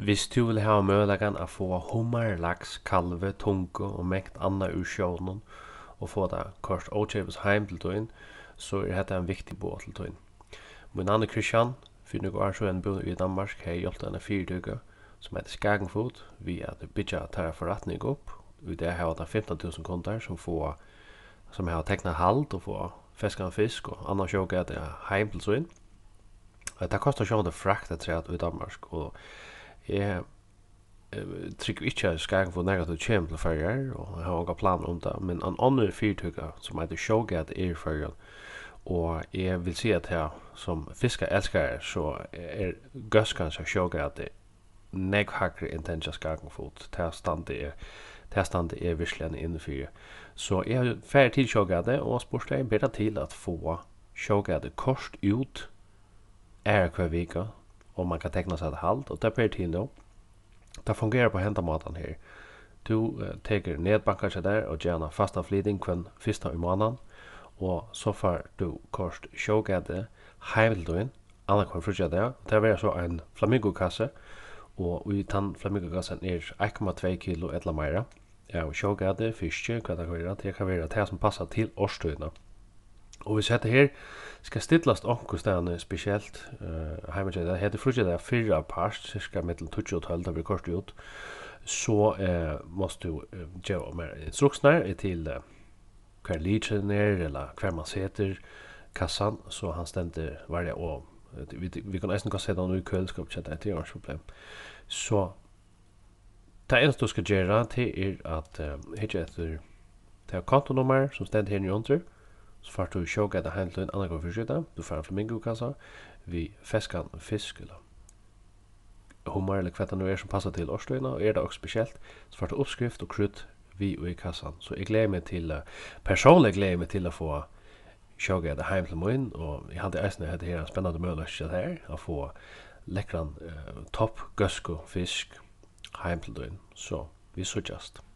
Hvis du vil ha mølagan a få hummer, laks, kalve, tunke og mekt anna ur sjånen og få da kors ochevus heim til tuin, så er dette en viktig bo til tuin. Min andre Kristian, fyrir nukko er så en i Danmark, hei hjulta henne fyrir duga, som heit Skagenfot, vi er at bytja tæra forretning opp, og det har hei 15 000 hei som hei hei hei hei hei hei hei fisk og hei hei hei hei hei hei hei hei hei hei hei hei hei hei hei hei hei jeg eh, trykker ikke at jeg skal få negativ kjem til fyrir, og jeg har også planer om det, men en annen fyrtøkker som heter Showgat er fyrir, og jeg vil si at jeg som fiskar elskar er, så er gøskans av Showgat er negativ hakker enn den til å er stande er det er standet er virkelig enn innenfyr. Så jeg har ferdig til sjågade, og spørsmålet er bedre til at få sjågade kort ut er hver vika, och man kan teckna sig ett halt och det per tid då. Det fungerar på hända maten här. Du uh, eh, tar ned bankar sig där och gärna fasta flytning kvän första i månaden. Och så får du kost tjockade hem till dig. Alla kvän frutja där. Det blir så en flamingokasse. Och i den flamingokassen är er 1,2 kilo ett eller mera. Ja, och fyrstjö, det kan vara. Det kan vara det som passar till årstöjna. Og vi sett her ska stillast okkur stæðan eh uh, heima Det heitir frugið er fyrir past, cirka mittel 20 og 12, da kort kortet so Så uh, eh, måst du uh, eh, gjøre om her instruksnær eh, er til uh, er, eller hver man seter kassan, så han stendte varje å. Vi, vi kan eisen kan se da noe i kveldskap, så det er et problem. Så, det er du skal gjøre til er at uh, hitje etter er kontonummer som stendte her nye Så fart du sjåk etter heimt og en annen gang fyrsketa, du fyrir flamingokassa, vi feskan fisk, eller hummer eller kvetta nu er som passar til årsdøyna, og er det også spesielt, så fart du oppskrift og krutt vi og i kassan. Så jeg gleder meg til, personlig gleder meg til å få sjåk etter heimt og inn, og jeg hadde det nøy her en spennende møy møy møy møy få møy topp, møy fisk, møy så vi Så møy